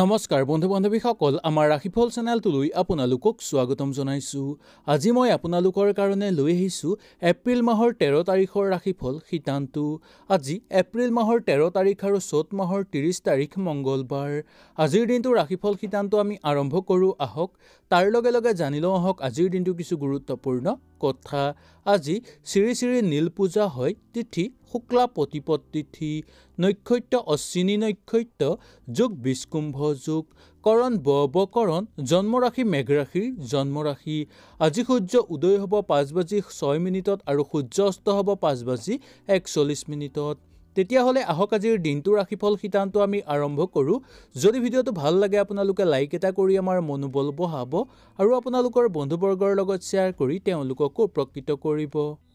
নমস্কাৰ বন্ধু বান্ধৱীসকল আমাৰ ৰাশিফল চেনেলটোলৈ আপোনালোকক স্বাগতম জনাইছোঁ আজি মই আপোনালোকৰ কাৰণে লৈ আহিছোঁ এপ্ৰিল মাহৰ তেৰ তাৰিখৰ ৰাশিফল শীতানটো আজি এপ্ৰিল মাহৰ তেৰ তাৰিখ আৰু চ'ত মাহৰ ত্ৰিছ তাৰিখ মংগলবাৰ আজিৰ দিনটো ৰাশিফল শীতানটো আমি আৰম্ভ কৰোঁ আহক তাৰ লগে লগে জানি লওঁ আহক আজিৰ দিনটো কিছু গুৰুত্বপূৰ্ণ কথা আজি শ্ৰী শ্ৰী নীল পূজা হয় তিথি শুক্লা শুক্ল তিথি নৈক্ষত্য অশ্বিনী নৈক্ষত্য যোগ বিষ্কুম্ভ যোগ কৰণ বৰণ জন্মৰাশি মেঘৰাশিৰ জন্মৰাশি আজি সূৰ্য উদয় হ'ব পাঁচ বাজি ছয় মিনিটত আৰু সূৰ্য অস্ত হ'ব পাঁচ বাজি একচল্লিছ মিনিটত তেতিয়াহ'লে আহক আজিৰ দিনটোৰ ৰাশিফল শিতানটো আমি আৰম্ভ কৰোঁ যদি ভিডিঅ'টো ভাল লাগে আপোনালোকে লাইক এটা কৰি আমাৰ মনোবল বঢ়াব আৰু আপোনালোকৰ বন্ধুবৰ্গৰ লগত শ্বেয়াৰ কৰি তেওঁলোককো উপকৃত কৰিব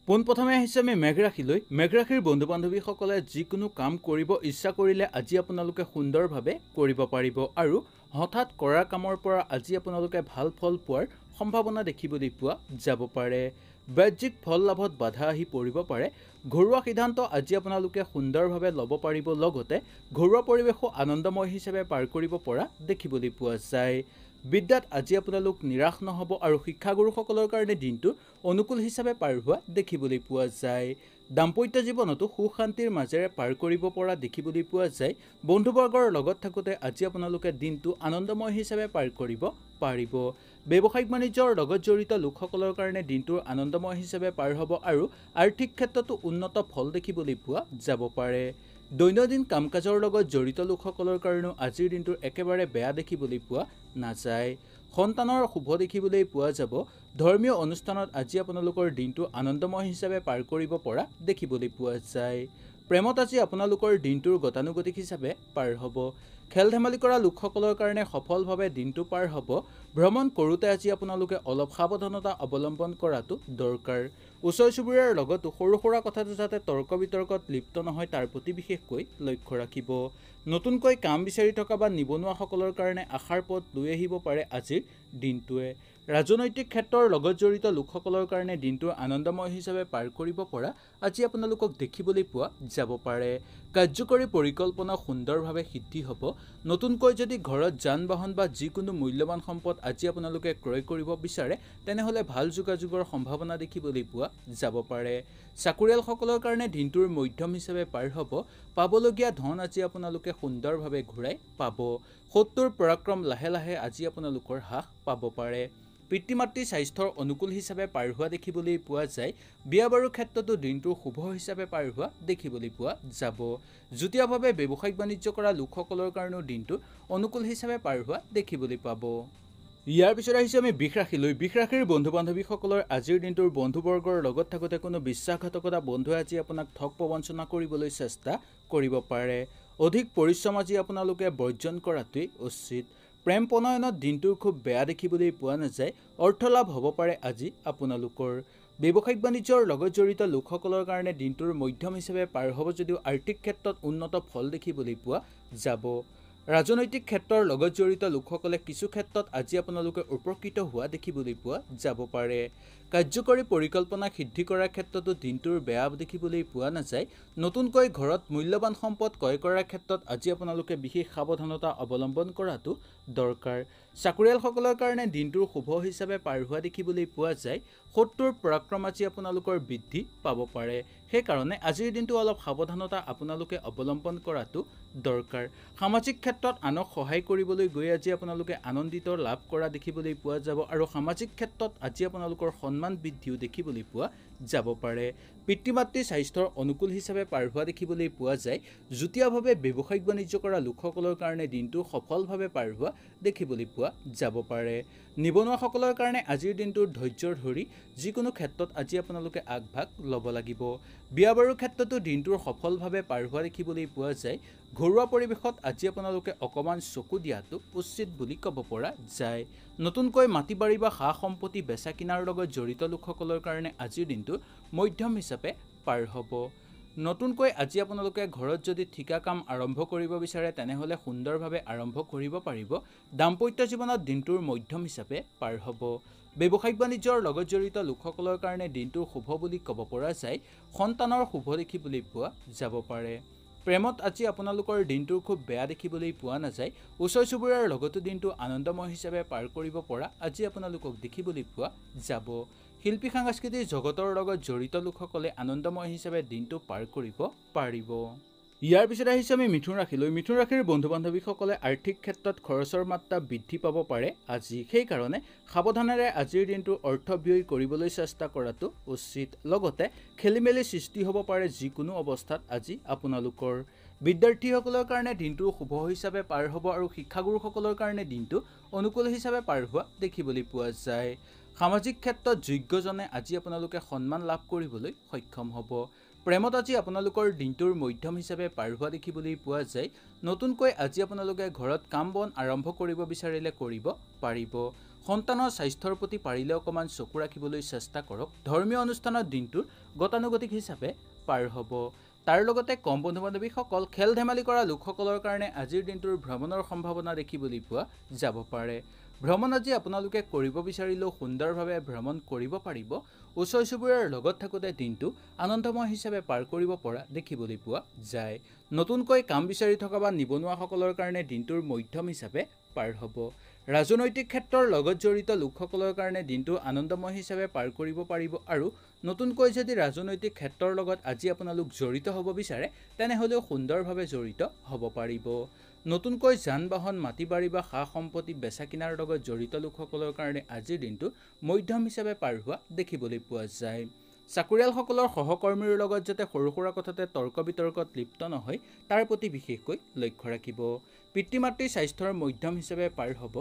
পোনপ্ৰথমে আহিছোঁ আমি মেঘৰাশিলৈ মেঘৰাশিৰ বন্ধু বান্ধৱীসকলে যিকোনো কাম কৰিব ইচ্ছা কৰিলে আজি আপোনালোকে সুন্দৰভাৱে কৰিব পাৰিব আৰু হঠাৎ কৰা কামৰ পৰা আজি আপোনালোকে ভাল ফল পোৱাৰ সম্ভাৱনা দেখিবলৈ পোৱা যাব পাৰে বাহ্যিক ফল লাভত বাধা আহি পৰিব পাৰে ঘৰুৱা সিদ্ধান্ত আজি আপোনালোকে সুন্দৰভাৱে ল'ব পাৰিব লগতে ঘৰুৱা পৰিৱেশো আনন্দময় হিচাপে পাৰ কৰিব পৰা দেখিবলৈ পোৱা যায় বিদ্যাত আজি আপোনালোক নিৰাশ নহ'ব আৰু শিক্ষাগুৰুসকলৰ কাৰণে দিনটো অনুকূল হিচাপে পাৰ হোৱা দেখিবলৈ পোৱা যায় দাম্পত্য জীৱনতো সুখ শান্তিৰ মাজেৰে পাৰ কৰিব পৰা দেখিবলৈ পোৱা যায় বন্ধুবৰ্গৰ লগত থাকোঁতে আজি আপোনালোকে দিনটো আনন্দময় হিচাপে পাৰ কৰিব পাৰিব ব্যৱসায়িক বাণিজ্যৰ লগত জড়িত লোকসকলৰ কাৰণে দিনটোৰ আনন্দময় হিচাপে পাৰ হ'ব আৰু আৰ্থিক ক্ষেত্ৰতো উন্নত ফল দেখিবলৈ পোৱা যাব পাৰে দৈনন্দিন কাম কাজৰ লগত জড়িত লোকসকলৰ কাৰণেও আজিৰ দিনটো একেবাৰে বেয়া দেখিবলৈ পোৱা নাযায় সন্তানৰ শুভ দেখিবলৈ পোৱা যাব ধৰ্মীয় অনুষ্ঠানত আজি আপোনালোকৰ দিনটো আনন্দময় হিচাপে পাৰ কৰিব পৰা দেখিবলৈ পোৱা যায় প্ৰেমত আজি আপোনালোকৰ দিনটোৰ গতানুগতিক হিচাপে পাৰ হ'ব খেল ধেমালি কৰা লোকসকলৰ কাৰণে সফলভাৱে দিনটো পাৰ হ'ব ভ্ৰমণ কৰোঁতে আজি আপোনালোকে অলপ সাৱধানতা অৱলম্বন কৰাটো দৰকাৰ ওচৰ চুবুৰীয়াৰ লগতো সৰু সুৰা কথাটো যাতে তৰ্ক বিতৰ্কত লিপ্ত নহয় তাৰ প্ৰতি বিশেষকৈ লক্ষ্য ৰাখিব নতুনকৈ কাম বিচাৰি থকা বা নিবনুৱাসকলৰ কাৰণে আশাৰ পথ লৈ আহিব পাৰে আজিৰ দিনটোৱে ৰাজনৈতিক ক্ষেত্ৰৰ লগত জড়িত লোকসকলৰ কাৰণে দিনটো আনন্দময় হিচাপে পাৰ কৰিব পৰা আজি আপোনালোকক দেখিবলৈ পোৱা যাব পাৰে কাৰ্যকৰী পৰিকল্পনা সুন্দৰভাৱে সিদ্ধি হ'ব নতুনকৈ যদি ঘৰত যান বাহন বা যিকোনো মূল্যৱান সম্পদ আজি আপোনালোকে ক্ৰয় কৰিব বিচাৰে তেনেহ'লে ভাল যোগাযোগৰ সম্ভাৱনা দেখিবলৈ পোৱা যাব পাৰে চাকৰিয়ালসকলৰ কাৰণে দিনটোৰ মধ্যম হিচাপে পাৰ হ'ব পাবলগীয়া ধন আজি আপোনালোকে সুন্দৰভাৱে ঘূৰাই পাব সত্তৰ পৰাক্ৰম লাহে লাহে আজি আপোনালোকৰ হ্ৰাস পাব পাৰে পিতৃ মাতৃ স্বাস্থ্যৰ অনুকূল হিচাপে পাৰ হোৱা দেখিবলৈ পোৱা যায় বিয়া বাৰুৰ ক্ষেত্ৰতো দিনটো শুভ হিচাপে পাৰ হোৱা দেখিবলৈ পোৱা যাব যুটীয়াভাৱে ব্যৱসায়িক বাণিজ্য কৰা লোকসকলৰ কাৰণেও দিনটো অনুকূল হিচাপে পাৰ হোৱা দেখিবলৈ পাব ইয়াৰ পিছত আহিছোঁ আমি বিষ ৰাশিলৈ বিষ ৰাশিৰ বন্ধু বান্ধৱীসকলৰ আজিৰ দিনটোৰ বন্ধুবৰ্গৰ লগত থাকোঁতে কোনো বিশ্বাসঘাতকতা বন্ধুৱে আজি আপোনাক ঠগ প্ৰবঞ্চনা কৰিবলৈ চেষ্টা কৰিব পাৰে অধিক পৰিশ্ৰম আজি আপোনালোকে বৰ্জন কৰাটোৱেই উচিত প্ৰেম প্ৰণয়নত দিনটো খুব বেয়া দেখিবলৈ পোৱা নাযায় অৰ্থ লাভ হ'ব পাৰে আজি আপোনালোকৰ ব্যৱসায়িক বাণিজ্যৰ লগত জড়িত লোকসকলৰ কাৰণে দিনটোৰ মধ্যম হিচাপে পাৰ হ'ব যদিও আৰ্থিক ক্ষেত্ৰত উন্নত ফল দেখিবলৈ পোৱা যাব ৰাজনৈতিক ক্ষেত্ৰৰ লগত জড়িত লোকসকলে কিছু ক্ষেত্ৰত আজি আপোনালোকে উপকৃত হোৱা দেখিবলৈ পোৱা যাব পাৰে কাৰ্যকৰী পৰিকল্পনা সিদ্ধি কৰাৰ ক্ষেত্ৰতো দিনটোৰ বেয়া দেখিবলৈ পোৱা নাযায় নতুনকৈ ঘৰত মূল্যৱান সম্পদ ক্ৰয় কৰাৰ ক্ষেত্ৰত আজি আপোনালোকে বিশেষ সাৱধানতা অৱলম্বন কৰাটো দৰকাৰ চাকৰিয়ালসকলৰ কাৰণে দিনটোৰ শুভ হিচাপে পাৰ হোৱা দেখিবলৈ পোৱা যায় সত্তৰ পৰাক্ৰমাচী আপোনালোকৰ বৃদ্ধি পাব পাৰে সেইকাৰণে আজিৰ দিনটো অলপ সাৱধানতা আপোনালোকে অৱলম্বন কৰাটো দৰকাৰ সামাজিক ক্ষেত্ৰত আনক সহায় কৰিবলৈ গৈ আজি আপোনালোকে আনন্দিত লাভ কৰা দেখিবলৈ পোৱা যাব আৰু সামাজিক ক্ষেত্ৰত আজি আপোনালোকৰ সন্মান বৃদ্ধিও দেখিবলৈ পোৱা যাব পাৰে পিতৃ মাতৃ স্বাস্থ্যৰ অনুকূল হিচাপে পাৰ হোৱা দেখিবলৈ পোৱা যায় যুটীয়াভাৱে ব্যৱসায়িক বাণিজ্য কৰা লোকসকলৰ কাৰণে দিনটো সফলভাৱে পাৰ হোৱা দেখিবলৈ পোৱা যাব পাৰে নিবনুৱাসকলৰ কাৰণে আজিৰ দিনটোৰ ধৈৰ্যৰ ধৰি যিকোনো ক্ষেত্ৰত আজি আপোনালোকে আগভাগ ল'ব লাগিব বিয়া বাৰুৰ ক্ষেত্ৰতো দিনটোৰ সফলভাৱে পাৰ হোৱা দেখিবলৈ পোৱা যায় ঘৰুৱা পৰিৱেশত আজি আপোনালোকে অকণমান চকু দিয়াটো উচিত বুলি ক'ব পৰা যায় নতুনকৈ মাটি বাৰী বা সা সম্পত্তি বেচা কিনাৰ লগত জড়িত লোকসকলৰ কাৰণে আজিৰ দিনটো মধ্যম হিচাপে পাৰ হ'ব নতুনকৈ আজি আপোনালোকে ঘৰত যদি ঠিকা কাম আৰম্ভ কৰিব বিচাৰে তেনেহ'লে সুন্দৰভাৱে আৰম্ভ কৰিব পাৰিব দাম্পত্য জীৱনত দিনটোৰ মধ্যম হিচাপে পাৰ হ'ব ব্যৱসায়িক বাণিজ্যৰ লগত জড়িত লোকসকলৰ কাৰণে দিনটোৰ শুভ বুলি ক'ব পৰা যায় সন্তানৰ শুভলেখী বুলি পোৱা যাব পাৰে প্ৰেমত আজি আপোনালোকৰ দিনটো খুব বেয়া দেখিবলৈ পোৱা নাযায় ওচৰ চুবুৰীয়াৰ লগতো দিনটো আনন্দময় হিচাপে পাৰ কৰিব পৰা আজি আপোনালোকক দেখিবলৈ পোৱা যাব শিল্পী সাংস্কৃতিক জগতৰ লগত জড়িত লোকসকলে আনন্দময় হিচাপে দিনটো পাৰ কৰিব পাৰিব ইয়াৰ পিছত আহিছোঁ আমি মিথুন ৰাশিলৈ মিথুন ৰাশিৰ বন্ধু বান্ধৱীসকলে আৰ্থিক ক্ষেত্ৰত খৰচৰ মাত্ৰা বৃদ্ধি পাব পাৰে আজি সেইকাৰণে সাৱধানেৰে আজিৰ দিনটো অৰ্থ ব্যয় কৰিবলৈ চেষ্টা কৰাটো উচিত লগতে খেলি মেলি সৃষ্টি হ'ব পাৰে যিকোনো অৱস্থাত আজি আপোনালোকৰ বিদ্যাৰ্থীসকলৰ কাৰণে দিনটো শুভ হিচাপে পাৰ হ'ব আৰু শিক্ষাগুৰুসকলৰ কাৰণে দিনটো অনুকূল হিচাপে পাৰ হোৱা দেখিবলৈ পোৱা যায় সামাজিক ক্ষেত্ৰত যোগ্যজনে আজি আপোনালোকে সন্মান লাভ কৰিবলৈ সক্ষম হ'ব প্ৰেমত আজি আপোনালোকৰ দিনটোৰ মধ্যম হিচাপে পাৰ হোৱা দেখিবলৈ পোৱা যায় নতুনকৈ আজি আপোনালোকে ঘৰত কাম বন আৰম্ভ কৰিব বিচাৰিলে কৰিব পাৰিব সন্তানৰ স্বাস্থ্যৰ প্ৰতি পাৰিলে অকণমান চকু ৰাখিবলৈ চেষ্টা কৰক ধৰ্মীয় অনুষ্ঠানৰ দিনটোৰ গতানুগতিক হিচাপে পাৰ হ'ব তাৰ লগতে কম বন্ধু বান্ধৱীসকল খেল ধেমালি কৰা লোকসকলৰ কাৰণে আজিৰ দিনটোৰ ভ্ৰমণৰ সম্ভাৱনা দেখিবলৈ পোৱা যাব পাৰে ভ্ৰমণ আজি আপোনালোকে কৰিব বিচাৰিলেও সুন্দৰভাৱে ভ্ৰমণ কৰিব পাৰিব ওচৰ চুবুৰীয়াৰ লগত থাকোঁতে দিনটো আনন্দময় হিচাপে পাৰ কৰিব পৰা দেখিবলৈ পোৱা যায় নতুনকৈ কাম বিচাৰি থকা বা নিবনুৱাসকলৰ কাৰণে দিনটোৰ মধ্যম হিচাপে পাৰ হ'ব ৰাজনৈতিক ক্ষেত্ৰৰ লগত জড়িত লোকসকলৰ কাৰণে দিনটো আনন্দময় হিচাপে পাৰ কৰিব পাৰিব আৰু নতুনকৈ যদি ৰাজনৈতিক ক্ষেত্ৰৰ লগত আজি আপোনালোক জড়িত হ'ব বিচাৰে তেনেহ'লেও সুন্দৰভাৱে জড়িত হ'ব পাৰিব নতুনকৈ যান বাহন মাটি বাৰী বা সা সম্পত্তি বেচা কিনাৰ লগত জড়িত লোকসকলৰ কাৰণে আজিৰ দিনটো মধ্যম হিচাপে পাৰ হোৱা দেখিবলৈ পোৱা যায় চাকৰিয়ালসকলৰ সহকৰ্মীৰ লগত যাতে সৰু সুৰা কথাতে তৰ্ক বিতৰ্কত লিপ্ত নহয় তাৰ প্ৰতি বিশেষকৈ লক্ষ্য ৰাখিব পিতৃ মাতৃ স্বাস্থ্যৰ মধ্যম হিচাপে পাৰ হ'ব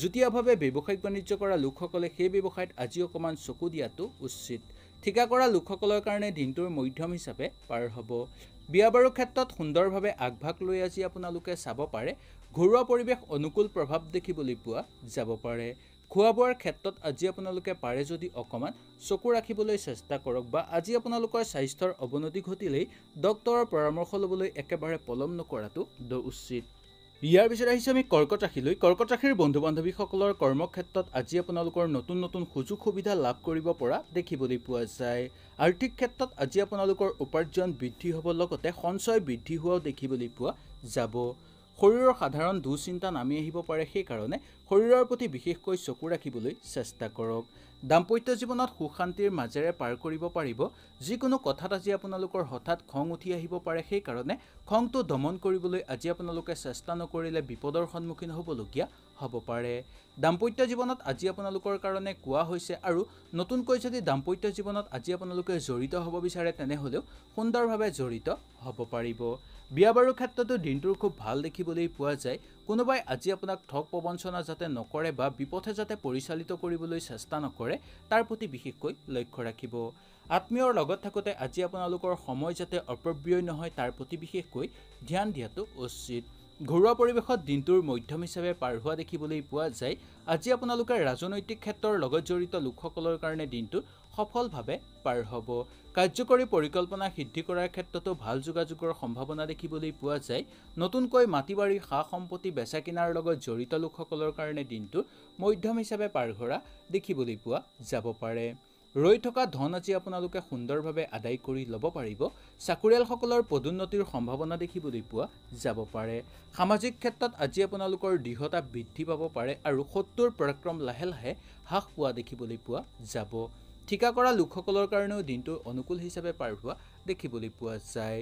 যুটীয়াভাৱে ব্যৱসায়িক বাণিজ্য কৰা লোকসকলে সেই ব্যৱসায়ত আজি অকণমান চকু দিয়াটো উচিত ঠিকা কৰা লোকসকলৰ কাৰণে দিনটোৰ মধ্যম হিচাপে পাৰ হ'ব বিয়া বাৰু ক্ষেত্ৰত সুন্দৰভাৱে আগভাগ লৈ আজি আপোনালোকে চাব পাৰে ঘৰুৱা পৰিৱেশ অনুকূল প্ৰভাৱ দেখিবলৈ পোৱা যাব পাৰে খোৱা বোৱাৰ ক্ষেত্ৰত আজি আপোনালোকে পাৰে যদি অকণমান চকু ৰাখিবলৈ চেষ্টা কৰক বা আজি আপোনালোকৰ স্বাস্থ্যৰ অৱনতি ঘটিলেই ডক্তৰৰ পৰামৰ্শ ল'বলৈ একেবাৰে পলম নকৰাটো উচিত ইয়াৰ পিছত আহিছোঁ আমি কৰ্কট ৰাশিলৈ কৰ্কট ৰাশিৰ বন্ধু বান্ধৱীসকলৰ কৰ্মক্ষেত্ৰত আজি আপোনালোকৰ নতুন নতুন সুযোগ সুবিধা লাভ কৰিব পৰা দেখিবলৈ পোৱা যায় আৰ্থিক ক্ষেত্ৰত আজি আপোনালোকৰ উপাৰ্জন বৃদ্ধি হ'ব লগতে সঞ্চয় বৃদ্ধি হোৱাও দেখিবলৈ পোৱা যাব শৰীৰৰ সাধাৰণ দুঃচিন্তা নামি আহিব পাৰে সেইকাৰণে শৰীৰৰ প্ৰতি বিশেষকৈ চকু ৰাখিবলৈ চেষ্টা কৰক দাম্পত্য জীৱনত সুখ শান্তিৰ মাজেৰে পাৰ কৰিব পাৰিব যিকোনো কথাত আজি আপোনালোকৰ হঠাৎ খং উঠি আহিব পাৰে সেইকাৰণে খংটো দমন কৰিবলৈ আজি আপোনালোকে চেষ্টা নকৰিলে বিপদৰ সন্মুখীন হ'বলগীয়া হ'ব পাৰে দাম্পত্য জীৱনত আজি আপোনালোকৰ কাৰণে কোৱা হৈছে আৰু নতুনকৈ যদি দাম্পত্য জীৱনত আজি আপোনালোকে জড়িত হ'ব বিচাৰে তেনেহ'লেও সুন্দৰভাৱে জড়িত হ'ব পাৰিব বিয়া বাৰুৰ ক্ষেত্ৰতো দিনটোৰ খুব ভাল দেখিবলৈ পোৱা যায় কোনোবাই আজি আপোনাক ঠগ প্ৰবঞ্চনা যাতে নকৰে বা বিপথে যাতে পৰিচালিত কৰিবলৈ চেষ্টা নকৰে তাৰ প্ৰতি বিশেষকৈ লক্ষ্য ৰাখিব আত্মীয়ৰ লগত থাকোঁতে আজি আপোনালোকৰ সময় যাতে অপব্যয় নহয় তাৰ প্ৰতি বিশেষকৈ ধ্যান দিয়াটো উচিত ঘৰুৱা পৰিৱেশত দিনটোৰ মধ্যম হিচাপে পাৰ হোৱা দেখিবলৈ পোৱা যায় আজি আপোনালোকে ৰাজনৈতিক ক্ষেত্ৰৰ লগত জড়িত লোকসকলৰ কাৰণে দিনটো সফলভাৱে পাৰ হ'ব কাৰ্যকৰী পৰিকল্পনা সিদ্ধি কৰাৰ ক্ষেত্ৰতো ভাল যোগাযোগৰ সম্ভাৱনা দেখিবলৈ পোৱা যায় নতুনকৈ মাটি বাৰী সা সম্পত্তি বেচা কিনাৰ লগত জড়িত লোকসকলৰ কাৰণে দিনটো মধ্যম হিচাপে পাৰ কৰা দেখিবলৈ পোৱা যাব পাৰে ৰৈ থকা ধন আজি আপোনালোকে সুন্দৰভাৱে আদায় কৰি ল'ব পাৰিব চাকৰিয়ালসকলৰ পদোন্নতিৰ সম্ভাৱনা দেখিবলৈ পোৱা যাব পাৰে সামাজিক ক্ষেত্ৰত আজি আপোনালোকৰ দৃঢ়তা বৃদ্ধি পাব পাৰে আৰু সত্তৰ পৰাক্ৰম লাহে লাহে হ্ৰাস পোৱা দেখিবলৈ পোৱা যাব ঠিকা কৰা লোকসকলৰ কাৰণেও দিনটো অনুকূল হিচাপে পাৰ হোৱা দেখিবলৈ পোৱা যায়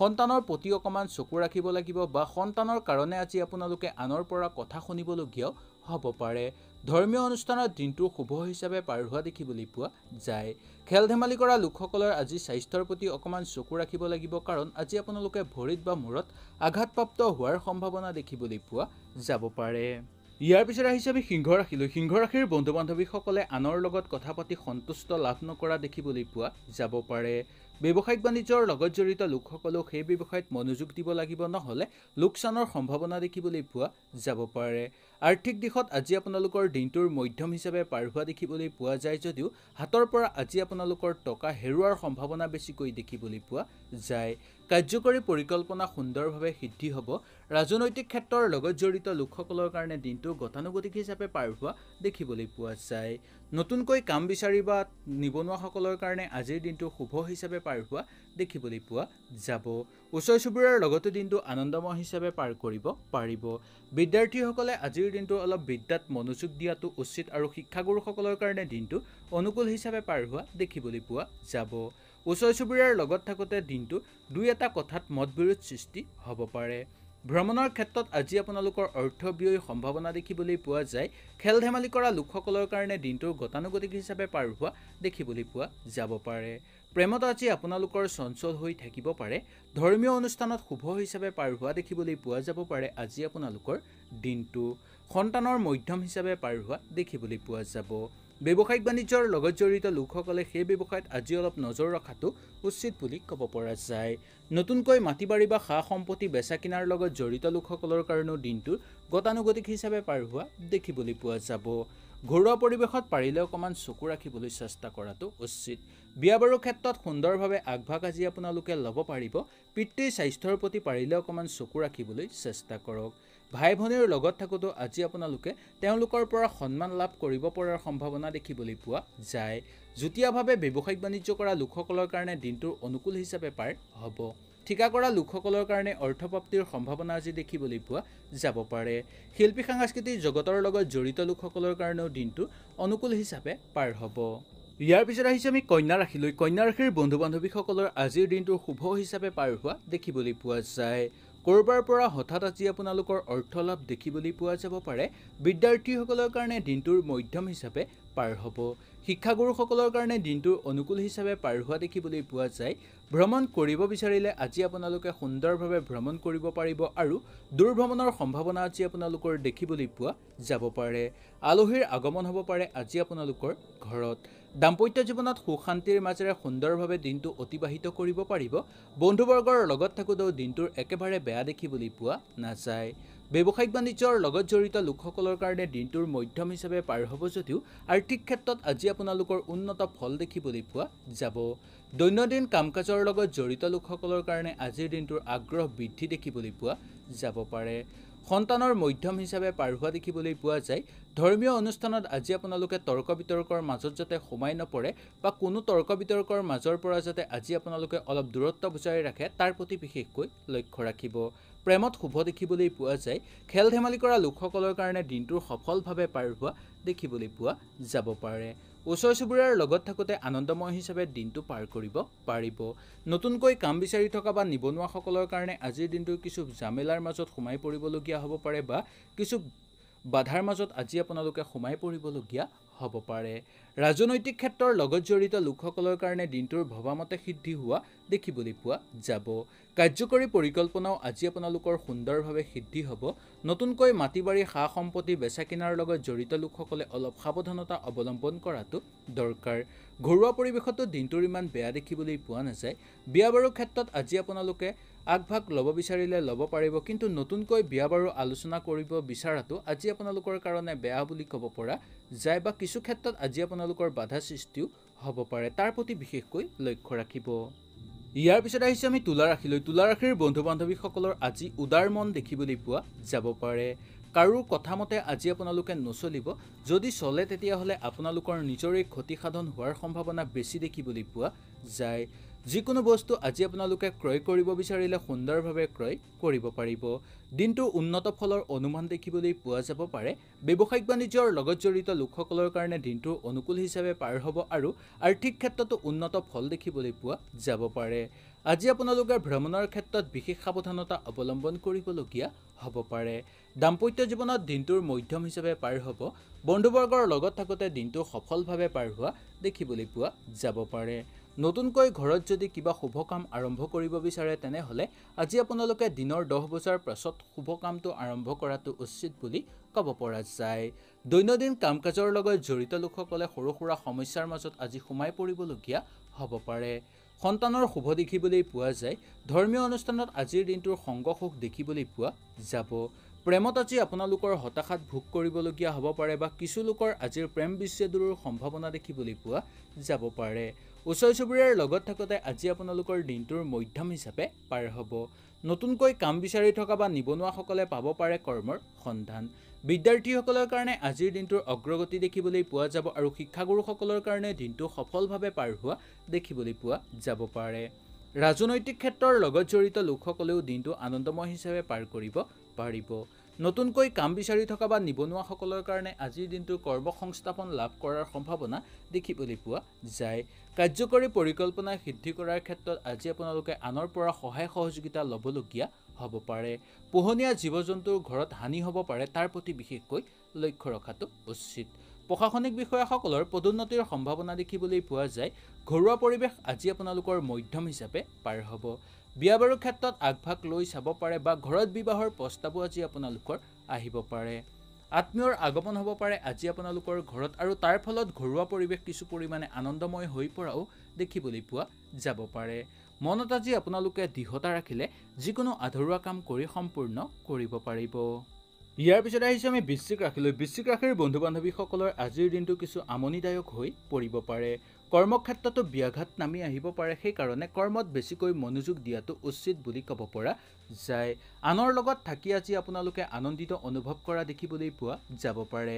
সন্তানৰ প্ৰতি অকণমান চকু ৰাখিব লাগিব বা সন্তানৰ কাৰণে আজি আপোনালোকে আনৰ পৰা কথা শুনিবলগীয়াও হ'ব পাৰে ধৰ্মীয় অনুষ্ঠানত দিনটো শুভ হিচাপে পাৰ হোৱা দেখিবলৈ পোৱা যায় খেল ধেমালি কৰা লোকসকলৰ আজি স্বাস্থ্যৰ প্ৰতি অকণমান চকু ৰাখিব লাগিব কাৰণ আজি আপোনালোকে ভৰিত বা মূৰত আঘাতপ্ৰাপ্ত হোৱাৰ সম্ভাৱনা দেখিবলৈ পোৱা যাব পাৰে ইয়াৰ পিছত আহিছে আমি সিংহ ৰাশিলৈ সিংহ ৰাশিৰ বন্ধু বান্ধৱীসকলে আনৰ লগত কথা পাতি সন্তুষ্ট লাভ নকৰা দেখিবলৈ পোৱা যাব পাৰে ব্যৱসায়িক বাণিজ্যৰ লগত জড়িত লোকসকলেও সেই ব্যৱসায়ত মনোযোগ দিব লাগিব নহ'লে লোকচানৰ সম্ভাৱনা দেখিবলৈ পোৱা যাব পাৰে আৰ্থিক দিশত আজি আপোনালোকৰ দিনটোৰ মধ্যম হিচাপে পাৰ হোৱা দেখিবলৈ পোৱা যায় যদিও হাতৰ পৰা আজি আপোনালোকৰ টকা হেৰুওৱাৰ সম্ভাৱনা বেছিকৈ দেখিবলৈ পোৱা যায় কাৰ্যকৰী পৰিকল্পনা সুন্দৰভাৱে সিদ্ধি হ'ব ৰাজনৈতিক ক্ষেত্ৰৰ লগত জড়িত লোকসকলৰ কাৰণে দিনটো গতানুগতিক হিচাপে পাৰ হোৱা দেখিবলৈ পোৱা যায় নতুনকৈ কাম বিচাৰি বা নিবনুৱাসকলৰ কাৰণে আজিৰ দিনটো শুভ হিচাপে পাৰ হোৱা দেখিবলৈ পোৱা যাব ওচৰ চুবুৰীয়াৰ লগতে দিনটো আনন্দময় হিচাপে পাৰ কৰিব পাৰিব বিদ্যাৰ্থীসকলে আজিৰ দিনটো অলপ বিদ্যাত মনোযোগ দিয়াটো উচিত আৰু শিক্ষাগুৰুসকলৰ কাৰণে দিনটো অনুকূল হিচাপে পাৰ হোৱা দেখিবলৈ পোৱা যাব ওচৰ চুবুৰীয়াৰ লগত থাকোঁতে দিনটো দুই এটা কথাত মত বিৰোধ সৃষ্টি হ'ব পাৰে ভ্ৰমণৰ ক্ষেত্ৰত আজি আপোনালোকৰ অৰ্থ ব্যয় সম্ভাৱনা দেখিবলৈ পোৱা যায় খেল ধেমালি কৰা লোকসকলৰ কাৰণে দিনটোৰ গতানুগতিক হিচাপে পাৰ হোৱা দেখিবলৈ পোৱা যাব পাৰে প্ৰেমত আজি আপোনালোকৰ চঞ্চল হৈ থাকিব পাৰে ধৰ্মীয় অনুষ্ঠানত শুভ হিচাপে পাৰ হোৱা দেখিবলৈ পোৱা যাব পাৰে আজি আপোনালোকৰ দিনটো সন্তানৰ মধ্যম হিচাপে পাৰ হোৱা দেখিবলৈ পোৱা যাব ব্যৱসায়িক বাণিজ্যৰ লগত জড়িত লোকসকলে সেই ব্যৱসায়ত আজি অলপ নজৰ ৰখাটো উচিত বুলি ক'ব পৰা যায় নতুনকৈ মাটি বাৰী বা সা সম্পত্তি বেচা কিনাৰ লগত জড়িত লোকসকলৰ কাৰণেও দিনটোৰ গতানুগতিক হিচাপে পাৰ হোৱা দেখিবলৈ পোৱা যাব ঘৰুৱা পৰিৱেশত পাৰিলে অকণমান চকু ৰাখিবলৈ চেষ্টা কৰাটো উচিত বিয়া বাৰুৰ ক্ষেত্ৰত সুন্দৰভাৱে আগভাগ আজি আপোনালোকে ল'ব পাৰিব পিতৃ স্বাস্থ্যৰ প্ৰতি পাৰিলে অকণমান চকু ৰাখিবলৈ চেষ্টা কৰক ভাই ভনীৰ লগত থাকোঁতেও আজি আপোনালোকে তেওঁলোকৰ পৰা সন্মান লাভ কৰিব পৰাৰ সম্ভাৱনা দেখিবলৈ পোৱা যায় যুটীয়াভাৱে ব্যৱসায়িক বাণিজ্য কৰা লোকসকলৰ কাৰণে দিনটোৰ অনুকূল হিচাপে পাৰ হ'ব ঠিকা কৰা লোকসকলৰ কাৰণে অৰ্থপ্ৰাপ্তিৰ সম্ভাৱনা আজি দেখিবলৈ পোৱা যাব পাৰে শিল্পী সাংস্কৃতিক জগতৰ লগত জড়িত লোকসকলৰ কাৰণেও দিনটো অনুকূল হিচাপে পাৰ হ'ব ইয়াৰ পিছত আহিছোঁ আমি কন্যা ৰাশিলৈ কন্যা ৰাশিৰ বন্ধু বান্ধৱীসকলৰ আজিৰ দিনটো শুভ হিচাপে পাৰ হোৱা দেখিবলৈ পোৱা যায় ক'ৰবাৰ পৰা হঠাৎ আজি আপোনালোকৰ অৰ্থ লাভ দেখিবলৈ পোৱা যাব পাৰে বিদ্যাৰ্থীসকলৰ কাৰণে দিনটোৰ মধ্যম হিচাপে পাৰ হ'ব শিক্ষাগুৰুসকলৰ কাৰণে দিনটোৰ অনুকূল হিচাপে পাৰ হোৱা দেখিবলৈ পোৱা যায় ভ্ৰমণ কৰিব বিচাৰিলে আজি আপোনালোকে সুন্দৰভাৱে ভ্ৰমণ কৰিব পাৰিব আৰু দুৰ্ভ্ৰমণৰ সম্ভাৱনা আজি আপোনালোকৰ দেখিবলৈ পোৱা যাব পাৰে আলহীৰ আগমন হ'ব পাৰে আজি আপোনালোকৰ ঘৰত দাম্পত্য জীৱনত শান্তিৰ মাজেৰে সুন্দৰভাৱে দিনটো অতিবাহিত কৰিব পাৰিব বন্ধুবৰ্গৰ লগত থাকোঁতেও দিনটোৰ একেবাৰে বেয়া দেখি বুলি পোৱা নাযায় ব্যৱসায়িক বাণিজ্যৰ লগত জড়িত লোকসকলৰ কাৰণে দিনটোৰ মধ্যম হিচাপে পাৰ হ'ব যদিও আৰ্থিক ক্ষেত্ৰত আজি আপোনালোকৰ উন্নত ফল দেখিবলৈ পোৱা যাব দৈনন্দিন কাম কাজৰ লগত জড়িত লোকসকলৰ কাৰণে আজিৰ দিনটোৰ আগ্ৰহ বৃদ্ধি দেখিবলৈ পোৱা যাব পাৰে সন্তানৰ মধ্যম হিচাপে পাৰ হোৱা দেখিবলৈ পোৱা যায় ধৰ্মীয় অনুষ্ঠানত আজি আপোনালোকে তৰ্ক বিতৰ্কৰ মাজত যাতে সোমাই নপৰে বা কোনো তৰ্ক বিতৰ্কৰ মাজৰ পৰা যাতে আজি আপোনালোকে অলপ দূৰত্ব বুজাই ৰাখে তাৰ প্ৰতি বিশেষকৈ লক্ষ্য ৰাখিব প্ৰেমত শুভ দেখিবলৈ পোৱা যায় খেল ধেমালি কৰা লোকসকলৰ কাৰণে দিনটোৰ সফলভাৱে পাৰ হোৱা দেখিবলৈ পোৱা যাব পাৰে ওচৰ চুবুৰীয়াৰ লগত থাকোঁতে আনন্দময় হিচাপে দিনটো পাৰ কৰিব পাৰিব নতুনকৈ কাম বিচাৰি থকা বা নিবনুৱাসকলৰ কাৰণে আজিৰ দিনটো কিছু জামেলাৰ মাজত সোমাই পৰিবলগীয়া হ'ব পাৰে বা কিছু বাধাৰ মাজত আজি আপোনালোকে সোমাই পৰিবলগীয়া হ'ব পাৰে ৰাজনৈতিক ক্ষেত্ৰৰ লগত জড়িত লোকসকলৰ কাৰণে দিনটোৰ ভবামতে সিদ্ধি হোৱা দেখিবলৈ পোৱা যাব কাৰ্যকৰী পৰিকল্পনাও আজি আপোনালোকৰ সুন্দৰভাৱে সিদ্ধি হ'ব নতুনকৈ মাটি বাৰী সা সম্পত্তি বেচা কিনাৰ লগত জড়িত লোকসকলে অলপ সাৱধানতা অৱলম্বন কৰাটো দৰকাৰ ঘৰুৱা পৰিৱেশতো দিনটোৰ ইমান বেয়া দেখিবলৈ পোৱা নাযায় বিয়া বাৰুৰ ক্ষেত্ৰত আজি আপোনালোকে আগভাগ ল'ব বিচাৰিলে ল'ব পাৰিব কিন্তু নতুনকৈ বিয়া বাৰু আলোচনা কৰিব বিচৰাটো আজি আপোনালোকৰ কাৰণে বেয়া বুলি ক'ব পৰা যায় বা কিছু ক্ষেত্ৰত আজি আপোনালোকৰ বাধা সৃষ্টিও হ'ব পাৰে তাৰ প্ৰতি বিশেষকৈ লক্ষ্য ৰাখিব ইয়াৰ পিছত আহিছোঁ আমি তুলা ৰাশিলৈ তুলা ৰাশিৰ বন্ধু বান্ধৱীসকলৰ আজি উদাৰ মন দেখিবলৈ পোৱা যাব পাৰে কাৰো কথা মতে আজি আপোনালোকে নচলিব যদি চলে তেতিয়াহ'লে আপোনালোকৰ নিজৰেই সাধন হোৱাৰ সম্ভাৱনা বেছি দেখিবলৈ পোৱা যায় যিকোনো বস্তু আজি আপোনালোকে ক্ৰয় কৰিব বিচাৰিলে সুন্দৰভাৱে ক্ৰয় কৰিব পাৰিব দিনটোৰ উন্নত ফলৰ অনুমান দেখিবলৈ পোৱা যাব পাৰে ব্যৱসায়িক বাণিজ্যৰ লগত জড়িত লোকসকলৰ কাৰণে দিনটোৰ অনুকূল হিচাপে পাৰ হ'ব আৰু আৰ্থিক ক্ষেত্ৰতো উন্নত ফল দেখিবলৈ পোৱা যাব পাৰে আজি আপোনালোকে ভ্ৰমণৰ ক্ষেত্ৰত বিশেষ সাৱধানতা অৱলম্বন কৰিবলগীয়া হ'ব পাৰে দাম্পত্য জীৱনত দিনটোৰ মধ্যম হিচাপে পাৰ হ'ব বন্ধুবৰ্গৰ লগত থাকোঁতে দিনটো সফলভাৱে পাৰ হোৱা দেখিবলৈ পোৱা যাব পাৰে নতুনকৈ ঘৰত যদি কিবা শুভ কাম আৰম্ভ কৰিব বিচাৰে তেনেহ'লে আজি আপোনালোকে দিনৰ দহ বজাৰ পাছত শুভ কামটো আৰম্ভ কৰাটো উচিত বুলি ক'ব পৰা যায় দৈনন্দিন কাম কাজৰ লগত জড়িত লোকসকলে সৰু সুৰা সমস্যাৰ মাজত আজি সোমাই পৰিবলগীয়া হ'ব পাৰে সন্তানৰ শুভ দেখিবলৈ পোৱা যায় ধৰ্মীয় অনুষ্ঠানত আজিৰ দিনটোৰ সংগ সুখ দেখিবলৈ পোৱা যাব প্ৰেমত আজি আপোনালোকৰ হতাশাত ভোগ কৰিবলগীয়া হ'ব পাৰে বা কিছু লোকৰ আজিৰ প্ৰেম বিচ্ছেদৰ সম্ভাৱনা দেখিবলৈ পোৱা যাব পাৰে ওচৰ চুবুৰীয়াৰ লগত থাকোঁতে আজি আপোনালোকৰ দিনটোৰ মধ্যম হিচাপে পাৰ হ'ব নতুনকৈ কাম বিচাৰি থকা বা নিবনুৱাসকলে পাব পাৰে কৰ্মৰ সন্ধান বিদ্যাৰ্থীসকলৰ কাৰণে আজিৰ দিনটোৰ অগ্ৰগতি দেখিবলৈ পোৱা যাব আৰু শিক্ষাগুৰুসকলৰ কাৰণে দিনটো সফলভাৱে পাৰ হোৱা দেখিবলৈ পোৱা যাব পাৰে ৰাজনৈতিক ক্ষেত্ৰৰ লগত জড়িত লোকসকলেও দিনটো আনন্দময় হিচাপে পাৰ কৰিব পাৰিব নতুনকৈ কাম বিচাৰি থকা বা নিবনুৱাসকলৰ কাৰণে আজিৰ দিনটো কৰ্ম সংস্থাপন লাভ কৰাৰ সম্ভাৱনা দেখিবলৈ পোৱা যায় কাৰ্যকৰী পৰিকল্পনা সিদ্ধি কৰাৰ ক্ষেত্ৰত আজি আপোনালোকে আনৰ পৰা সহায় সহযোগিতা ল'বলগীয়া হ'ব পাৰে পোহনীয়া জীৱ জন্তুৰ ঘৰত হানি হ'ব পাৰে তাৰ প্ৰতি বিশেষকৈ লক্ষ্য ৰখাটো উচিত প্ৰশাসনিক বিষয়াসকলৰ পদোন্নতিৰ সম্ভাৱনা দেখিবলৈ পোৱা যায় ঘৰুৱা পৰিৱেশ আজি আপোনালোকৰ মধ্যম হিচাপে পাৰ হ'ব বিয়া বাৰুৰ ক্ষেত্ৰত আগভাগ লৈ চাব পাৰে বা ঘৰত বিবাহৰ প্ৰস্তাৱো আজি আপোনালোকৰ আহিব পাৰে আত্মীয়ৰ আগমন হ'ব পাৰে আজি আপোনালোকৰ ঘৰত আৰু তাৰ ফলত ঘৰুৱা পৰিৱেশ কিছু পৰিমাণে আনন্দময় হৈ পৰাও দেখিবলৈ পোৱা যাব পাৰে মনত আজি আপোনালোকে দৃঢ়তা ৰাখিলে যিকোনো আধৰুৱা কাম কৰি সম্পূৰ্ণ কৰিব পাৰিব ইয়াৰ পিছত আহিছোঁ আমি বৃশ্চিক ৰাশিলৈ বৃশ্চিক ৰাশিৰ বন্ধু বান্ধৱীসকলৰ আজিৰ দিনটো কিছু আমনিদায়ক হৈ পৰিব পাৰে কৰ্মক্ষেত্ৰতো ব্যাঘাত নামি আহিব পাৰে সেইকাৰণে কৰ্মত বেছিকৈ মনোযোগ দিয়াটো উচিত বুলি ক'ব পৰা যায় আনৰ লগত থাকি আজি আপোনালোকে আনন্দিত অনুভৱ কৰা দেখিবলৈ পোৱা যাব পাৰে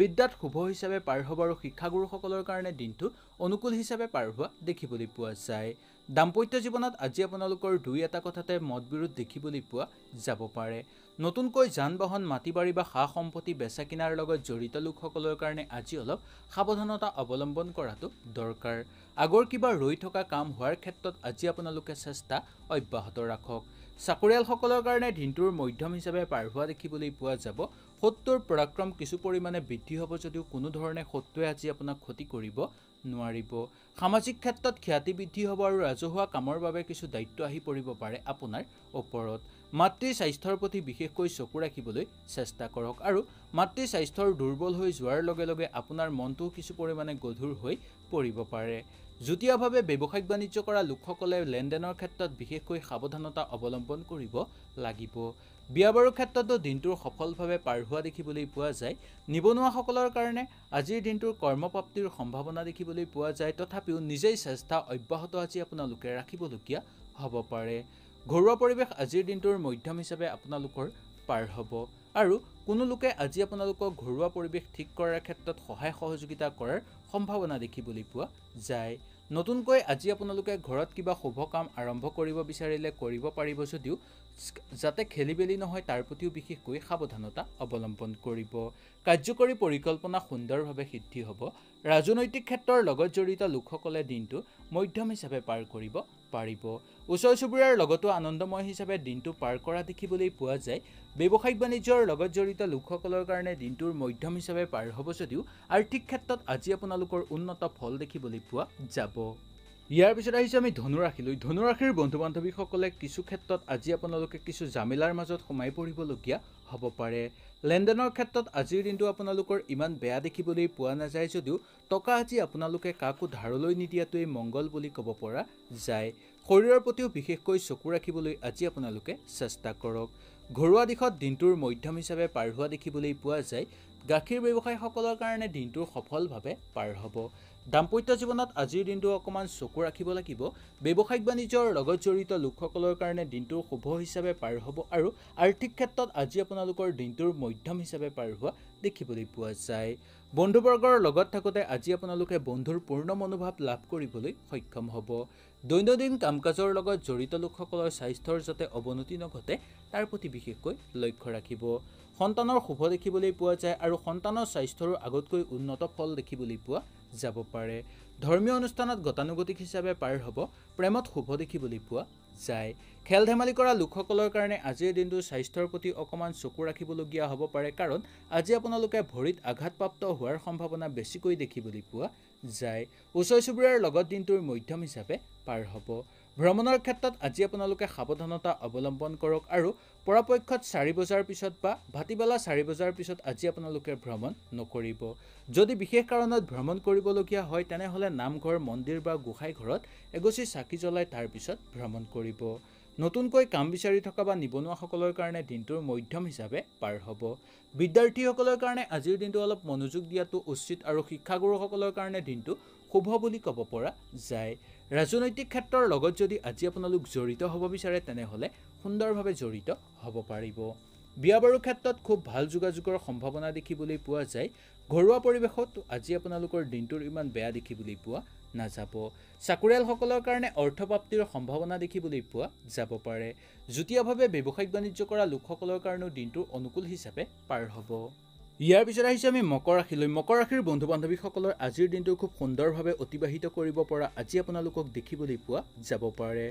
বিদ্যাত শুভ হিচাপে পাৰ হ'ব আৰু শিক্ষাগুৰুসকলৰ কাৰণে দিনটো অনুকূল হিচাপে পাৰ হোৱা দেখিবলৈ পোৱা যায় দাম্পত্য জীৱনত আজি আপোনালোকৰ দুই এটা কথাতে মত বিৰোধ দেখিবলৈ পোৱা যাব পাৰে নতুনকৈ যান বাহন মাটি বাৰী বা সা সম্পত্তি বেচা কিনাৰ লগত জড়িত লোকসকলৰ কাৰণে আজি অলপ সাৱধানতা অৱলম্বন কৰাটো দৰকাৰ আগৰ কিবা ৰৈ থকা কাম হোৱাৰ ক্ষেত্ৰত আজি আপোনালোকে চেষ্টা অব্যাহত ৰাখক চাকৰিয়ালসকলৰ কাৰণে দিনটোৰ মধ্যম হিচাপে পাৰ হোৱা দেখিবলৈ পোৱা যাব সত্যৰ পৰাক্ৰম কিছু পৰিমাণে বৃদ্ধি হ'ব যদিও কোনো কোনোধৰণে সত্যই আজি আপোনাক ক্ষতি কৰিব নোৱাৰিব সামাজিক ক্ষেত্ৰত খ্যাতি বৃদ্ধি হ'ব আৰু ৰাজহুৱা কামৰ বাবে কিছু দায়িত্ব আহি পৰিব পাৰে আপোনাৰ ওপৰত মাতৃ স্বাস্থ্যৰ প্ৰতি বিশেষকৈ চকু ৰাখিবলৈ চেষ্টা কৰক আৰু মাতৃ স্বাস্থ্যৰ দুৰ্বল হৈ যোৱাৰ লগে লগে আপোনাৰ মনটোও কিছু পৰিমাণে গধুৰ হৈ পৰিব পাৰে যুটীয়াভাৱে ব্যৱসায়িক বাণিজ্য কৰা লোকসকলে লেনদেনৰ ক্ষেত্ৰত বিশেষকৈ সাৱধানতা অৱলম্বন কৰিব লাগিব বিয়া বাৰুৰ ক্ষেত্ৰতো দিনটোৰ সফলভাৱে পাৰ হোৱা দেখিবলৈ পোৱা যায় নিবনুৱাসকলৰ কাৰণে আজিৰ দিনটোৰ কৰ্মপ্ৰাপ্তিৰ সম্ভাৱনা দেখিবলৈ পোৱা যায় তথাপিও নিজেই চেষ্টা অব্যাহত আজি আপোনালোকে ৰাখিবলগীয়া হ'ব পাৰে ঘৰুৱা পৰিৱেশ আজিৰ দিনটোৰ মধ্যম হিচাপে আপোনালোকৰ পাৰ হ'ব আৰু কোনো লোকে আজি আপোনালোকক ঘৰুৱা পৰিৱেশ ঠিক কৰাৰ ক্ষেত্ৰত সহায় সহযোগিতা কৰাৰ সম্ভাৱনা দেখিবলৈ পোৱা যায় নতুনকৈ আজি আপোনালোকে ঘৰত কিবা শুভ কাম আৰম্ভ কৰিব বিচাৰিলে কৰিব পাৰিব যদিও যাতে খেলি মেলি নহয় তাৰ প্ৰতিও বিশেষকৈ সাৱধানতা অৱলম্বন কৰিব কাৰ্যকৰী পৰিকল্পনা সুন্দৰভাৱে সিদ্ধি হ'ব ৰাজনৈতিক ক্ষেত্ৰৰ লগত জড়িত লোকসকলে দিনটো মধ্যম হিচাপে পাৰ কৰিব পাৰিব ওচৰ চুবুৰীয়াৰ লগতো আনন্দময় হিচাপে দিনটো পাৰ কৰা দেখিবলৈ পোৱা যায় ব্যৱসায়িক বাণিজ্যৰ লগত জড়িত লোকসকলৰ কাৰণে দিনটোৰ মধ্যম হিচাপে পাৰ হ'ব যদিও আৰ্থিক ক্ষেত্ৰত আজি আপোনালোকৰ উন্নত ফল দেখিবলৈ পোৱা যাব ইয়াৰ পিছত আহিছোঁ আমি ধনুৰাশিলৈ ধনুৰাশিৰ বন্ধু বান্ধৱীসকলে কিছু ক্ষেত্ৰত আজি আপোনালোকে কিছু জামিলাৰ মাজত সোমাই পৰিবলগীয়া হ'ব পাৰে লেনদেনৰ ক্ষেত্ৰত আজিৰ দিনটো আপোনালোকৰ ইমান বেয়া দেখিবলৈ পোৱা নাযায় যদিও টকা আজি আপোনালোকে কাকো ধাৰলৈ নিদিয়াটোৱেই মংগল বুলি ক'ব পৰা যায় শৰীৰৰ প্ৰতিও বিশেষকৈ চকু ৰাখিবলৈ আজি আপোনালোকে চেষ্টা কৰক ঘৰুৱা দিশত দিনটোৰ মধ্যম হিচাপে পাৰ হোৱা দেখিবলৈ পোৱা যায় গাখীৰ ব্যৱসায়ীসকলৰ কাৰণে দিনটো সফলভাৱে পাৰ হ'ব দাম্পত্য জীৱনত আজিৰ দিনটো অকণমান চকু ৰাখিব লাগিব ব্যৱসায়িক বাণিজ্যৰ লগত জড়িত লোকসকলৰ কাৰণে দিনটো শুভ হিচাপে পাৰ হ'ব আৰু আৰ্থিক ক্ষেত্ৰত আজি আপোনালোকৰ দিনটোৰ মধ্যম হিচাপে পাৰ হোৱা দেখিবলৈ পোৱা যায় বন্ধুবৰ্গৰ লগত থাকোঁতে আজি আপোনালোকে বন্ধুৰ পূৰ্ণ মনোভাৱ লাভ কৰিবলৈ সক্ষম হ'ব দৈনন্দিন কাম কাজৰ লগত জড়িত লোকসকলৰ স্বাস্থ্যৰ যাতে অৱনতি নঘটে তাৰ প্ৰতি বিশেষকৈ লক্ষ্য ৰাখিব সন্তানৰ শুভ দেখিবলৈ পোৱা যায় আৰু সন্তানৰ স্বাস্থ্যৰো আগতকৈ উন্নত ফল দেখিবলৈ পোৱা যাব পাৰে ধৰ্মীয় অনুষ্ঠানত গতানুগতিক হিচাপে পাৰ হ'ব প্ৰেমত শুভ দেখিবলৈ পোৱা যায় খেল ধেমালি কৰা লোকসকলৰ কাৰণে আজিৰ দিনটো স্বাস্থ্যৰ প্ৰতি অকণমান চকু ৰাখিবলগীয়া হ'ব পাৰে কাৰণ আজি আপোনালোকে ভৰিত আঘাতপ্ৰাপ্ত হোৱাৰ সম্ভাৱনা বেছিকৈ দেখিবলৈ পোৱা যায় ওচৰ চুবুৰীয়াৰ লগত দিনটোৰ মধ্যম হিচাপে পাৰ হ'ব ভ্ৰমণৰ ক্ষেত্ৰত আজি আপোনালোকে সাৱধানতা অৱলম্বন কৰক আৰু পৰাপক্ষত চাৰি বজাৰ পিছত বা ভাটিবেলা চাৰি বজাৰ পিছত আজি আপোনালোকে ভ্ৰমণ নকৰিব যদি বিশেষ কাৰণত ভ্ৰমণ কৰিবলগীয়া হয় তেনেহ'লে নামঘৰ মন্দিৰ বা গোঁসাই ঘৰত এগচি চাকি জ্বলাই তাৰপিছত ভ্ৰমণ কৰিব নতুনকৈ কাম বিচাৰি থকা বা নিবনুৱাসকলৰ কাৰণে দিনটোৰ মধ্যম হিচাপে পাৰ হ'ব বিদ্যাৰ্থীসকলৰ কাৰণে আজিৰ দিনটো অলপ মনোযোগ দিয়াটো উচিত আৰু শিক্ষাগুৰুসকলৰ কাৰণে দিনটো শুভ বুলি ক'ব পৰা যায় ৰাজনৈতিক ক্ষেত্ৰৰ লগত যদি আজি আপোনালোক জড়িত হ'ব বিচাৰে তেনেহ'লে সুন্দৰভাৱে জড়িত হ'ব পাৰিব বিয়া বাৰু ক্ষেত্ৰত খুব ভাল যোগাযোগৰ সম্ভাৱনা দেখিবলৈ পোৱা যায় ঘৰুৱা পৰিৱেশত আজি আপোনালোকৰ দিনটোৰ ইমান বেয়া দেখিবলৈ পোৱা নাযাব চাকৰিয়ালসকলৰ কাৰণে অৰ্থপ্ৰাপ্তিৰ সম্ভাৱনা দেখিবলৈ পোৱা যাব পাৰে যুটীয়াভাৱে ব্যৱসায়িক বাণিজ্য কৰা লোকসকলৰ কাৰণেও দিনটোৰ অনুকূল হিচাপে পাৰ হ'ব ইয়াৰ পিছত আহিছোঁ আমি মকৰ ৰাশিলৈ মকৰ ৰাশিৰ বন্ধু বান্ধৱীসকলৰ আজিৰ দিনটো খুব সুন্দৰভাৱে অতিবাহিত কৰিব পৰা আজি আপোনালোকক দেখিবলৈ পোৱা যাব পাৰে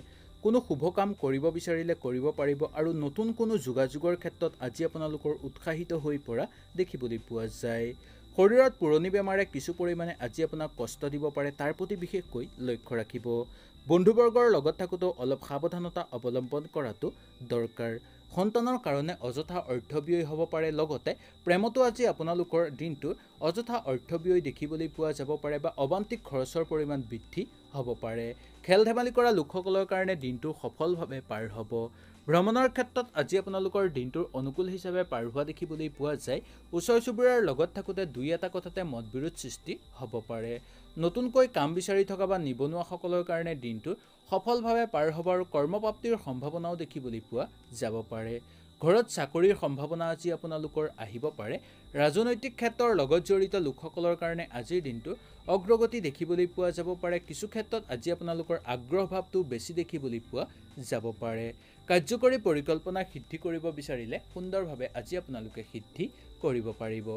কোনো শুভ কাম কৰিব বিচাৰিলে কৰিব পাৰিব আৰু নতুন কোনো যোগাযোগৰ ক্ষেত্ৰত আজি আপোনালোকৰ উৎসাহিত হৈ পৰা দেখিবলৈ পোৱা যায় শৰীৰত পুৰণি বেমাৰে কিছু পৰিমাণে আজি আপোনাক কষ্ট দিব পাৰে তাৰ প্ৰতি বিশেষকৈ লক্ষ্য ৰাখিব বন্ধুবৰ্গৰ লগত থাকোঁতেও অলপ সাৱধানতা অৱলম্বন কৰাটো দৰকাৰ সন্তানৰ কাৰণে অযথা অৰ্থ ব্যয় হ'ব পাৰে লগতে প্ৰেমতো আজি আপোনালোকৰ দিনটো অযথা অৰ্থ ব্যয় দেখিবলৈ পোৱা যাব পাৰে বা অবান্তিক খৰচৰ পৰিমাণ বৃদ্ধি হ'ব পাৰে খেল ধেমালি কৰা লোকসকলৰ কাৰণে দিনটো সফলভাৱে পাৰ হ'ব ভ্ৰমণৰ ক্ষেত্ৰত আজি আপোনালোকৰ দিনটোৰ অনুকূল হিচাপে পাৰ হোৱা দেখিবলৈ পোৱা যায় ওচৰ চুবুৰীয়াৰ লগত থাকোঁতে দুই এটা কথাতে মত বিৰোধ সৃষ্টি হ'ব পাৰে নতুনকৈ কাম বিচাৰি থকা বা নিবনুৱাসকলৰ কাৰণে দিনটো সফলভাৱে পাৰ হ'ব আৰু কৰ্মপ্ৰাপ্তিৰ সম্ভাৱনাও দেখিবলৈ পোৱা যাব পাৰে ঘৰত চাকৰিৰ সম্ভাৱনা আজি আপোনালোকৰ আহিব পাৰে ৰাজনৈতিক ক্ষেত্ৰৰ লগত জড়িত লোকসকলৰ কাৰণে আজিৰ দিনটো অগ্ৰগতি দেখিবলৈ পোৱা যাব পাৰে কিছু ক্ষেত্ৰত আজি আপোনালোকৰ আগ্ৰহ ভাৱটো বেছি দেখিবলৈ পোৱা যাব পাৰে কাৰ্যকৰী পৰিকল্পনা সিদ্ধি কৰিব বিচাৰিলে সুন্দৰভাৱে আজি আপোনালোকে সিদ্ধি কৰিব পাৰিব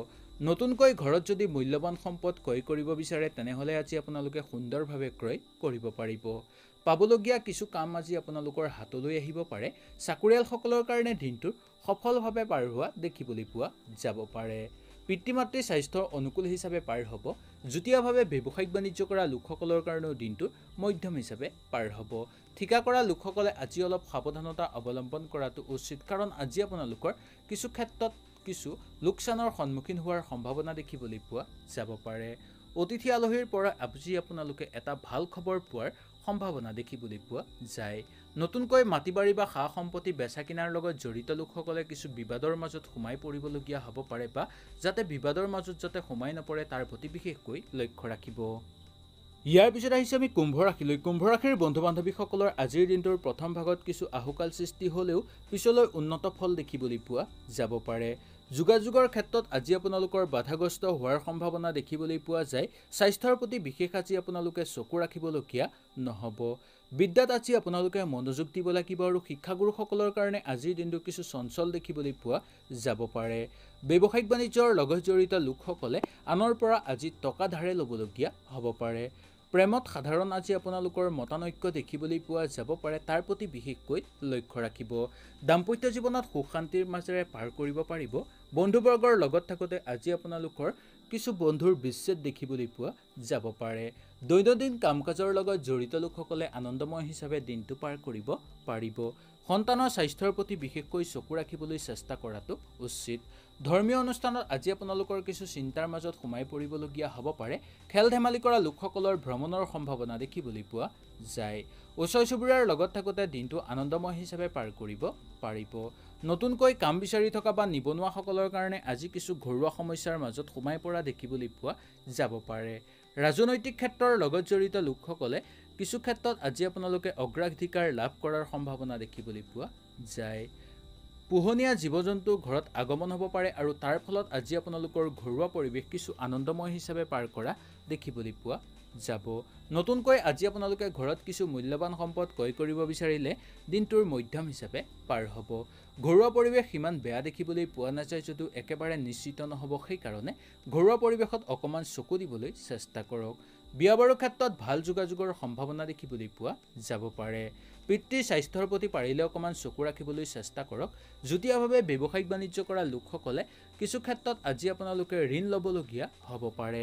নতুনকৈ ঘৰত যদি মূল্যৱান সম্পদ ক্ৰয় কৰিব বিচাৰে তেনেহ'লে আজি আপোনালোকে সুন্দৰভাৱে ক্ৰয় কৰিব পাৰিব পাবলগীয়া কিছু কাম আজি আপোনালোকৰ হাতলৈ আহিব পাৰে চাকৰিয়ালসকলৰ কাৰণে দিনটোৰ সফলভাৱে পাৰ হোৱা দেখিবলৈ পোৱা যাব পাৰে পিতৃ মাতৃ স্বাস্থ্যৰ অনুকূল হিচাপে পাৰ হ'ব যুটীয়াভাৱে ব্যৱসায়িক বাণিজ্য কৰা লোকসকলৰ কাৰণেও দিনটো মধ্যম হিচাপে পাৰ হ'ব ঠিকা কৰা লোকসকলে আজি অলপ সাৱধানতা অৱলম্বন কৰাটো উচিত কাৰণ আজি আপোনালোকৰ কিছু ক্ষেত্ৰত কিছু লোকচানৰ সন্মুখীন হোৱাৰ সম্ভাৱনা দেখিবলৈ পোৱা যাব পাৰে অতিথি আলহীৰ পৰা আজি আপোনালোকে এটা ভাল খবৰ পোৱাৰ সম্ভাৱনা দেখিবলৈ পোৱা যায় নতুনকৈ মাটি বাৰী বা সা সম্পত্তি বেচা কিনাৰ লগত জড়িত লোকসকলে কিছু বিবাদৰ মাজত সোমাই পৰিবলগীয়া হ'ব পাৰে বা যাতে বিবাদৰ মাজত যাতে সোমাই নপৰে তাৰ প্ৰতি বিশেষকৈ লক্ষ্য ৰাখিব ইয়াৰ পিছত আহিছে আমি কুম্ভ ৰাশিলৈ কুম্ভ ৰাশিৰ বন্ধু বান্ধৱীসকলৰ আজিৰ দিনটোৰ প্ৰথম ভাগত কিছু আহুকাল সৃষ্টি হ'লেও পিছলৈ উন্নত ফল দেখিবলৈ পোৱা যাব পাৰে যোগাযোগৰ ক্ষেত্ৰত আজি আপোনালোকৰ বাধাগ্ৰস্ত হোৱাৰ সম্ভাৱনা দেখিবলৈ পোৱা যায় স্বাস্থ্যৰ প্ৰতি বিশেষ আজি আপোনালোকে চকু ৰাখিবলগীয়া নহ'ব বিদ্যাত আজি আপোনালোকে মনোযোগ দিব লাগিব আৰু শিক্ষাগুৰুসকলৰ কাৰণে আজিৰ দিনটো কিছু চঞ্চল দেখিবলৈ পোৱা যাব পাৰে ব্যৱসায়িক বাণিজ্যৰ লগত জড়িত লোকসকলে আনৰ পৰা আজি টকা ধাৰে ল'বলগীয়া হ'ব পাৰে প্ৰেমত সাধাৰণ আজি আপোনালোকৰ মতানৈক্য দেখিবলৈ পোৱা যাব পাৰে তাৰ প্ৰতি বিশেষকৈ লক্ষ্য ৰাখিব দাম্পত্য জীৱনত সুখ শান্তিৰ মাজেৰে পাৰ কৰিব পাৰিব বন্ধুবৰ্গৰ লগত থাকোঁতে আজি আপোনালোকৰ কিছু বন্ধুৰ বিচ্ছেদ দেখিবলৈ পোৱা যাব পাৰে দৈনন্দিন কাম কাজৰ লগত জড়িত লোকসকলে আনন্দময় হিচাপে দিনটো পাৰ কৰিব পাৰিব সন্তানৰ স্বাস্থ্যৰ প্ৰতি বিশেষকৈ চকু ৰাখিবলৈ চেষ্টা কৰাটো উচিত ধৰ্মীয় অনুষ্ঠানত আজি আপোনালোকৰ কিছু চিন্তাৰ মাজত সোমাই পৰিবলগীয়া হ'ব পাৰে খেল ধেমালি কৰা লোকসকলৰ ভ্ৰমণৰ সম্ভাৱনা দেখিবলৈ পোৱা যায় ওচৰ চুবুৰীয়াৰ লগত থাকোঁতে দিনটো আনন্দময় হিচাপে পাৰ কৰিব পাৰিব নতুনকৈ কাম বিচাৰি থকা বা নিবনুৱাসকলৰ কাৰণে আজি কিছু ঘৰুৱা সমস্যাৰ মাজত সোমাই পৰা দেখিবলৈ পোৱা যাব পাৰে ৰাজনৈতিক ক্ষেত্ৰৰ লগত জড়িত লোকসকলে কিছু ক্ষেত্ৰত আজি আপোনালোকে অগ্ৰাধিকাৰ লাভ কৰাৰ সম্ভাৱনা দেখিবলৈ পোৱা যায় পোহনীয়া জীৱ জন্তু ঘৰত আগমন হ'ব পাৰে আৰু তাৰ ফলত আজি আপোনালোকৰ ঘৰুৱা পৰিৱেশ কিছু আনন্দময় হিচাপে পাৰ কৰা দেখিবলৈ পোৱা যাব নতুনকৈ আজি আপোনালোকে ঘৰত কিছু মূল্যৱান সম্পদ ক্ৰয় কৰিব বিচাৰিলে দিনটোৰ মধ্যম হিচাপে পাৰ হ'ব ঘৰুৱা পৰিৱেশ সিমান বেয়া দেখিবলৈ পোৱা নাযায় যদিও একেবাৰে নিশ্চিত নহ'ব সেইকাৰণে ঘৰুৱা পৰিৱেশত অকণমান চকু দিবলৈ চেষ্টা কৰক বিয়া বাৰুৰ ক্ষেত্ৰত ভাল যোগাযোগৰ সম্ভাৱনা দেখিবলৈ পোৱা যাব পাৰে পিতৃ স্বাস্থ্যৰ প্ৰতি পাৰিলে অকণমান চকু ৰাখিবলৈ চেষ্টা কৰক যুটীয়াভাৱে ব্যৱসায়িক বাণিজ্য কৰা লোকসকলে কিছু ক্ষেত্ৰত আজি আপোনালোকে ঋণ ল'বলগীয়া হ'ব পাৰে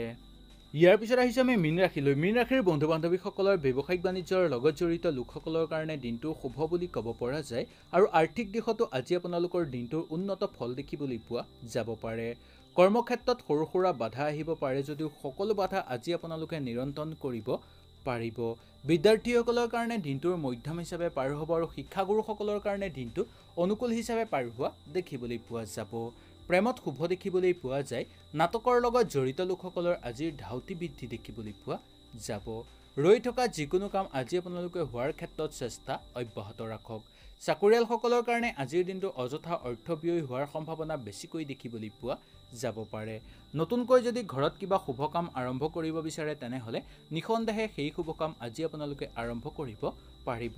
ইয়াৰ পিছত আহিছোঁ আমি মীন ৰাশিলৈ মীন ৰাশিৰ বন্ধু বান্ধৱীসকলৰ ব্যৱসায়িক বাণিজ্যৰ লগত জড়িত লোকসকলৰ কাৰণে দিনটো শুভ বুলি ক'ব পৰা যায় আৰু আৰ্থিক দিশতো আজি আপোনালোকৰ দিনটোৰ উন্নত ফল দেখিবলৈ পোৱা যাব পাৰে কৰ্মক্ষেত্ৰত সৰু সুৰা বাধা আহিব পাৰে যদিও সকলো বাধা আজি আপোনালোকে নিয়ন্ত্ৰণ কৰিব পাৰিব বিদ্যাৰ্থীসকলৰ কাৰণে দিনটোৰ মধ্যম হিচাপে পাৰ হ'ব আৰু শিক্ষাগুৰুসকলৰ কাৰণে দিনটো অনুকূল হিচাপে পাৰ হোৱা দেখিবলৈ পোৱা যাব প্ৰেমত শুভ দেখিবলৈ পোৱা যায় নাটকৰ লগত জড়িত লোকসকলৰ আজিৰ ধাউতি বৃদ্ধি দেখিবলৈ পোৱা যাব ৰৈ থকা যিকোনো কাম আজি আপোনালোকে হোৱাৰ ক্ষেত্ৰত চেষ্টা অব্যাহত ৰাখক চাকৰিয়ালসকলৰ কাৰণে আজিৰ দিনটো অযথা অৰ্থ ব্যয় হোৱাৰ সম্ভাৱনা বেছিকৈ দেখিবলৈ পোৱা যাব পাৰে নতুনকৈ যদি ঘৰত কিবা শুভ কাম আৰম্ভ কৰিব বিচাৰে তেনেহ'লে নিঃসন্দেহে সেই শুভ কাম আজি আপোনালোকে আৰম্ভ কৰিব পাৰিব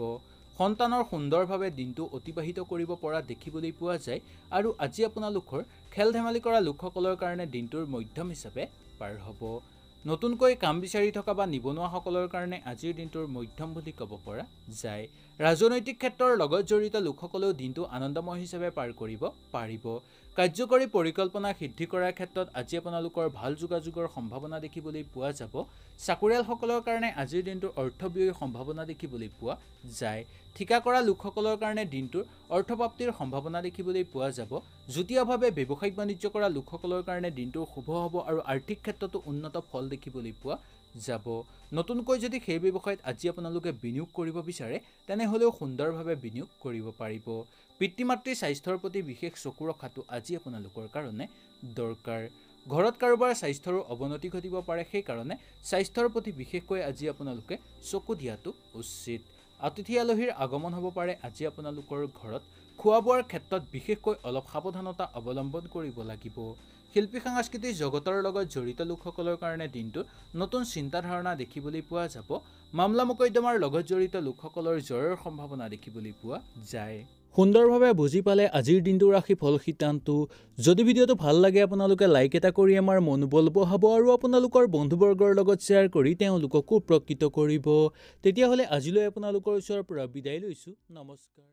সন্তানৰ সুন্দৰভাৱে দিনটো অতিবাহিত কৰিব পৰা দেখিবলৈ পোৱা যায় আৰু আজি আপোনালোকৰ খেল ধেমালি কৰা লোকসকলৰ কাৰণে দিনটোৰ মধ্যম হিচাপে পাৰ হ'ব নতুনকৈ কাম বিচাৰি থকা বা নিবনুৱাসকলৰ কাৰণে আজিৰ দিনটোৰ মধ্যম বুলি ক'ব পৰা যায় ৰাজনৈতিক ক্ষেত্ৰৰ লগত জড়িত লোকসকলেও দিনটো আনন্দময় হিচাপে পাৰ কৰিব পাৰিব কাৰ্যকৰী পৰিকল্পনা সিদ্ধি কৰাৰ ক্ষেত্ৰত আজি আপোনালোকৰ ভাল যোগাযোগৰ সম্ভাৱনা দেখিবলৈ পোৱা যাব চাকৰিয়ালসকলৰ কাৰণে আজিৰ দিনটোৰ অৰ্থ ব্যয়ৰ সম্ভাৱনা দেখিবলৈ পোৱা যায় ঠিকা কৰা লোকসকলৰ কাৰণে দিনটোৰ অৰ্থপ্ৰাপ্তিৰ সম্ভাৱনা দেখিবলৈ পোৱা যাব যুটীয়াভাৱে ব্যৱসায়িক বাণিজ্য কৰা লোকসকলৰ কাৰণে দিনটোৰ শুভ হ'ব আৰু আৰ্থিক ক্ষেত্ৰতো উন্নত ফল দেখিবলৈ পোৱা যাব নতুনকৈ যদি সেই ব্যৱসায়ত আজি আপোনালোকে বিনিয়োগ কৰিব বিচাৰে তেনেহ'লেও সুন্দৰভাৱে বিনিয়োগ কৰিব পাৰিব পিতৃ মাতৃৰ স্বাস্থ্যৰ প্ৰতি বিশেষ চকু ৰখাটো আজি আপোনালোকৰ কাৰণে দৰকাৰ ঘৰত কাৰোবাৰ স্বাস্থ্যৰো অৱনতি ঘটিব পাৰে সেইকাৰণে স্বাস্থ্যৰ প্ৰতি বিশেষকৈ আজি আপোনালোকে চকু দিয়াটো উচিত অতিথি আলহীৰ আগমন হ'ব পাৰে আজি আপোনালোকৰ ঘৰত খোৱা বোৱাৰ ক্ষেত্ৰত বিশেষকৈ অলপ সাৱধানতা অৱলম্বন কৰিব লাগিব শিল্পী সাংস্কৃতিক জগতৰ লগত জড়িত লোকসকলৰ কাৰণে দিনটো নতুন চিন্তা ধাৰণা দেখিবলৈ পোৱা যাব মামলা মোকদ্দমাৰ লগত জড়িত লোকসকলৰ জয়ৰ সম্ভাৱনা দেখিবলৈ পোৱা যায় সুন্দৰভাৱে বুজি পালে আজিৰ দিনটো ৰাখি ফল শিতানটো যদি ভিডিঅ'টো ভাল লাগে আপোনালোকে লাইক এটা কৰি আমাৰ মনোবল বহাব আৰু আপোনালোকৰ বন্ধুবৰ্গৰ লগত শ্বেয়াৰ কৰি তেওঁলোককো উপকৃত কৰিব তেতিয়াহ'লে আজিলৈ আপোনালোকৰ ওচৰৰ পৰা বিদায় লৈছোঁ নমস্কাৰ